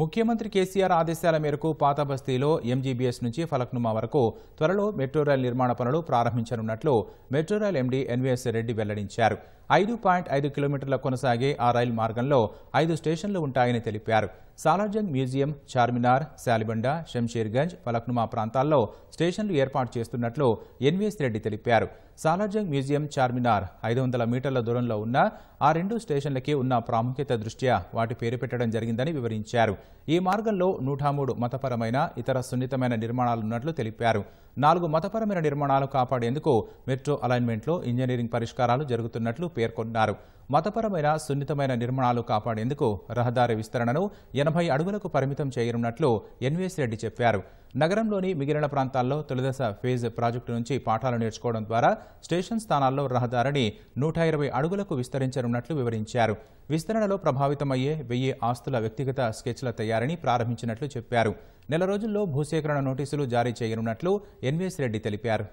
ముఖ్యమంత్రి కేసీఆర్ ఆదేశాల మేరకు పాత బస్తీలో ఎంజీబీఎస్ నుంచి ఫలక్నుమా వరకు త్వరలో మెట్రో రైల్ నిర్మాణ పనులు ప్రారంభించనున్నట్లు metro rail MD NVS Reddy వెల్లడించారు ఐదు పాయింట్ ఐదు కిలోమీటర్ల కొనసాగే ఆ రైలు మార్గంలో ఐదు స్టేషన్లు ఉంటాయని తెలిపారు సాలార్జంగ్ మ్యూజియం చార్మినార్ శాలిబండ షంషీర్గంజ్ ఫలక్నుమా ప్రాంతాల్లో స్టేషన్లు ఏర్పాటు చేస్తున్నట్లు ఎన్వీఎస్ రెడ్డి తెలిపారు సాలార్జంగ్ మ్యూజియం చార్మినార్ ఐదు వందల మీటర్ల దూరంలో ఉన్న ఆ రెండు స్టేషన్లకి ఉన్న ప్రాముఖ్యత దృష్ట్యా వాటి పేరు పెట్టడం జరిగిందని వివరించారు ఈ మార్గంలో నూట మూడు మతపరమైన ఇతర సున్నితమైన నిర్మాణాలున్నట్లు తెలిపారు నాలుగు మతపరమైన నిర్మాణాలు కాపాడేందుకు మెట్రో అలైన్మెంట్లో ఇంజనీరింగ్ పరిష్కారాలు జరుగుతున్నట్లు పేర్కొన్నారు మతపరమైన సున్నితమైన నిర్మాణాలు కాపాడేందుకు రహదారి విస్తరణను ఎనభై అడుగులకు పరిమితం చేయనున్నట్లు ఎన్వీఎస్ రెడ్డి చెప్పారు నగరంలోని మిగిలిన ప్రాంతాల్లో తొలిదశ ఫేజ్ ప్రాజెక్టు నుంచి పాఠాలు నేర్చుకోవడం ద్వారా స్టేషన్ స్థానాల్లో రహదారిని నూట ఇరవై అడుగులకు విస్తరించనున్నట్లు వివరించారు విస్తరణలో ప్రభావితమయ్యే వెయ్యి ఆస్తుల వ్యక్తిగత స్కెచ్ల తయారీని ప్రారంభించినట్లు చెప్పారు నెల రోజుల్లో భూసేకరణ నోటీసులు జారీ చేయనున్నట్లు ఎన్వీఎస్ రెడ్డి తెలిపారు